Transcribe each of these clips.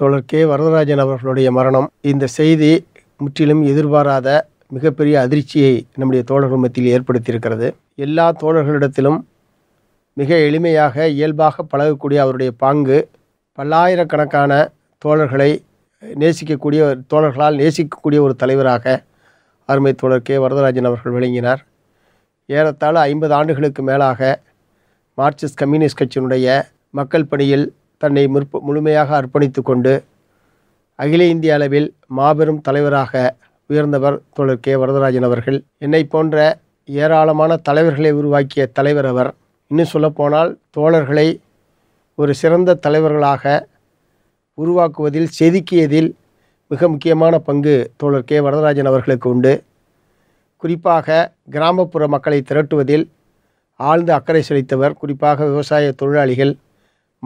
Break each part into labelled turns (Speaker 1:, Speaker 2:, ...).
Speaker 1: தோழர் கே வரதராஜன் அவர்களுடைய மரணம் இந்த செய்தி முற்றிலும் எதிர்பாராத மிகப்பெரிய அதிர்ச்சியை நம்முடைய தோழர்கள் மத்தியில் ஏற்படுத்தியிருக்கிறது எல்லா தோழர்களிடத்திலும் மிக எளிமையாக இயல்பாக பழகக்கூடிய அவருடைய பாங்கு பல்லாயிரக்கணக்கான தோழர்களை நேசிக்கக்கூடிய தோழர்களால் நேசிக்கக்கூடிய ஒரு தலைவராக அருமை தோழர் கே வரதராஜன் அவர்கள் விளங்கினார் ஏறத்தாழ ஐம்பது ஆண்டுகளுக்கு மேலாக மார்க்சிஸ்ட் கம்யூனிஸ்ட் கட்சியினுடைய மக்கள் பணியில் தன்னை முற்ப முழுமையாக அர்ப்பணித்து கொண்டு அகில இந்திய அளவில் மாபெரும் தலைவராக உயர்ந்தவர் தோழர் கே வரதராஜன் அவர்கள் என்னை போன்ற ஏராளமான தலைவர்களை உருவாக்கிய தலைவர் அவர் இன்னும் சொல்லப்போனால் தோழர்களை ஒரு சிறந்த தலைவர்களாக உருவாக்குவதில் செதுக்கியதில் மிக முக்கியமான பங்கு தோழர் கே வரதராஜன் அவர்களுக்கு உண்டு குறிப்பாக கிராமப்புற மக்களை திரட்டுவதில் ஆழ்ந்து அக்கறை செலுத்தவர் குறிப்பாக விவசாய தொழிலாளிகள்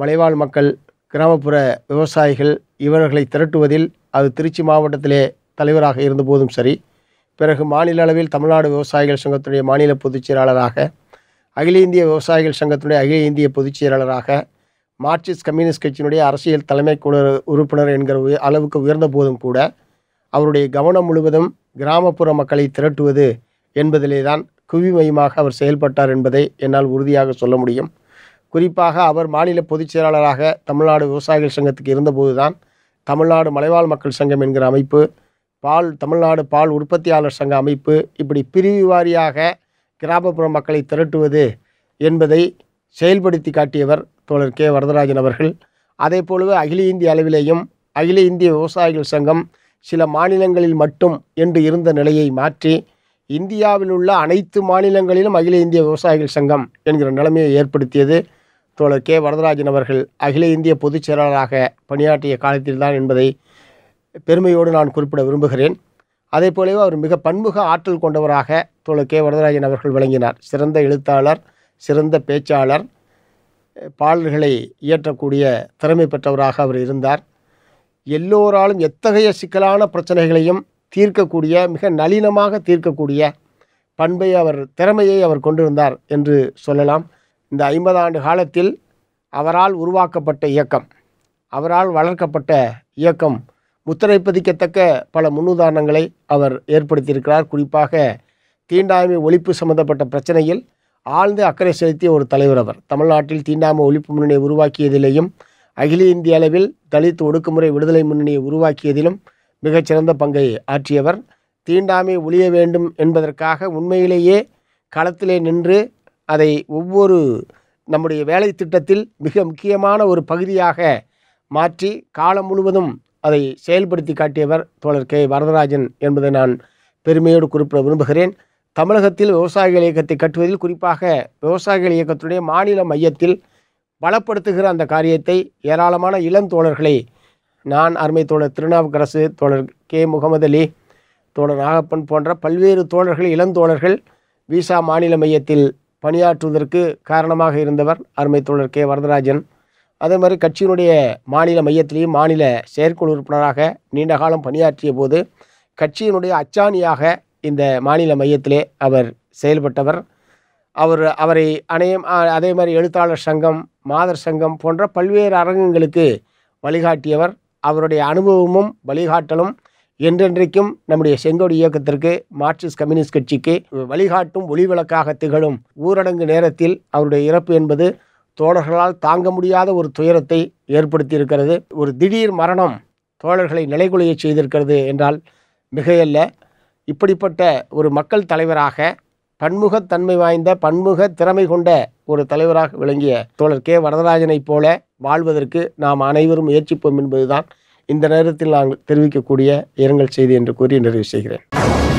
Speaker 1: மலைவாழ் மக்கள் கிராமப்புற விவசாயிகள் இவர்களை திரட்டுவதில் அது திருச்சி மாவட்டத்திலே தலைவராக இருந்தபோதும் சரி பிறகு மாநில அளவில் தமிழ்நாடு விவசாயிகள் சங்கத்துடைய மாநில பொதுச் செயலாளராக அகில இந்திய விவசாயிகள் சங்கத்தினுடைய அகில இந்திய பொதுச் செயலாளராக மார்க்சிஸ்ட் கம்யூனிஸ்ட் கட்சியினுடைய அரசியல் தலைமை குழு உறுப்பினர் என்கிற அளவுக்கு உயர்ந்த போதும் கூட அவருடைய கவனம் முழுவதும் கிராமப்புற மக்களை திரட்டுவது என்பதிலே தான் குவிமயமாக அவர் செயல்பட்டார் என்பதை என்னால் உறுதியாக சொல்ல முடியும் குறிப்பாக அவர் மாநில பொதுச் செயலாளராக தமிழ்நாடு விவசாயிகள் சங்கத்துக்கு இருந்தபோது தான் தமிழ்நாடு மலைவாழ் மக்கள் சங்கம் என்கிற அமைப்பு பால் தமிழ்நாடு பால் உற்பத்தியாளர் சங்க அமைப்பு இப்படி பிரிவு வாரியாக கிராமப்புற மக்களை திரட்டுவது என்பதை செயல்படுத்தி காட்டியவர் தோழர் கே வரதராஜன் அவர்கள் அதே போலவே அகில இந்திய அளவிலேயும் அகில இந்திய விவசாயிகள் சங்கம் சில மாநிலங்களில் மட்டும் என்று இருந்த நிலையை மாற்றி இந்தியாவில் உள்ள அனைத்து மாநிலங்களிலும் அகில இந்திய விவசாயிகள் சங்கம் என்கிற நிலைமையை ஏற்படுத்தியது தோழர் கே வரதராஜன் அவர்கள் அகில இந்திய பொதுச் செயலாளராக பணியாற்றிய காலத்தில்தான் என்பதை பெருமையோடு நான் குறிப்பிட விரும்புகிறேன் அதே போலவே அவர் மிக பன்முக ஆற்றல் கொண்டவராக தோழர் கே வரதராஜன் அவர்கள் விளங்கினார் சிறந்த எழுத்தாளர் சிறந்த பேச்சாளர் பாடல்களை இயற்றக்கூடிய திறமை பெற்றவராக அவர் இருந்தார் எல்லோராலும் எத்தகைய சிக்கலான பிரச்சனைகளையும் தீர்க்கக்கூடிய மிக நளினமாக தீர்க்கக்கூடிய பண்பை அவர் திறமையை அவர் கொண்டிருந்தார் என்று சொல்லலாம் இந்த ஐம்பது ஆண்டு காலத்தில் அவரால் உருவாக்கப்பட்ட இயக்கம் அவரால் வளர்க்கப்பட்ட இயக்கம் முத்திரை பதிக்கத்தக்க பல முன்னுதாரணங்களை அவர் ஏற்படுத்தியிருக்கிறார் குறிப்பாக தீண்டாமை ஒழிப்பு சம்பந்தப்பட்ட பிரச்சனையில் ஆழ்ந்து அக்கறை செலுத்திய ஒரு தலைவர் அவர் தமிழ்நாட்டில் தீண்டாமை ஒழிப்பு முன்னணியை உருவாக்கியதிலேயும் அகில இந்திய அளவில் தலித் ஒடுக்குமுறை விடுதலை முன்னணியை உருவாக்கியதிலும் மிகச்சிறந்த பங்கை ஆற்றியவர் தீண்டாமை ஒழிய வேண்டும் என்பதற்காக உண்மையிலேயே களத்திலே நின்று அதை ஒவ்வொரு நம்முடைய வேலை திட்டத்தில் மிக முக்கியமான ஒரு பகுதியாக மாற்றி காலம் முழுவதும் அதை செயல்படுத்தி காட்டியவர் தோழர் கே வரதராஜன் என்பதை நான் பெருமையோடு குறிப்பிட விரும்புகிறேன் தமிழகத்தில் விவசாயிகள் இயக்கத்தை கட்டுவதில் குறிப்பாக விவசாயிகள் இயக்கத்துடைய மாநில மையத்தில் பலப்படுத்துகிற அந்த காரியத்தை ஏராளமான இளம் தோழர்களை நான் அருமை தோழர் திருநாவுக்கரசு தோழர் கே முகமது அலி தோழர் நாகப்பன் போன்ற பல்வேறு தோழர்கள் இளந்தோழர்கள் விசா மாநில மையத்தில் பணியாற்றுவதற்கு காரணமாக இருந்தவர் அருமை தோழர் கே வரதராஜன் அதே மாதிரி கட்சியினுடைய மாநில மையத்திலையும் மாநில செயற்குழு உறுப்பினராக நீண்ட காலம் பணியாற்றிய போது கட்சியினுடைய அச்சாணியாக இந்த மாநில மையத்திலே அவர் செயல்பட்டவர் அவர் அவரை அனையம் அதே மாதிரி எழுத்தாளர் சங்கம் மாதர் சங்கம் போன்ற பல்வேறு அரங்கங்களுக்கு வழிகாட்டியவர் அவருடைய அனுபவமும் வழிகாட்டலும் என்றென்றைக்கும் நம்முடைய செங்கோடு இயக்கத்திற்கு மார்க்சிஸ்ட் கம்யூனிஸ்ட் கட்சிக்கு வழிகாட்டும் ஒளிவிளக்காக திகழும் ஊரடங்கு நேரத்தில் அவருடைய இறப்பு என்பது தோழர்களால் தாங்க முடியாத ஒரு துயரத்தை ஏற்படுத்தியிருக்கிறது ஒரு திடீர் மரணம் தோழர்களை நிலைகுலைய செய்திருக்கிறது என்றால் மிகையல்ல இப்படிப்பட்ட ஒரு மக்கள் தலைவராக பன்முகத்தன்மை வாய்ந்த பன்முக திறமை கொண்ட ஒரு தலைவராக விளங்கிய தோழர் கே வரதராஜனைப் போல வாழ்வதற்கு நாம் அனைவரும் முயற்சிப்போம் என்பதுதான் இந்த நேரத்தில் நாங்கள் தெரிவிக்கக்கூடிய இரங்கல் செய்தி என்று கூறி நிறைவு செய்கிறேன்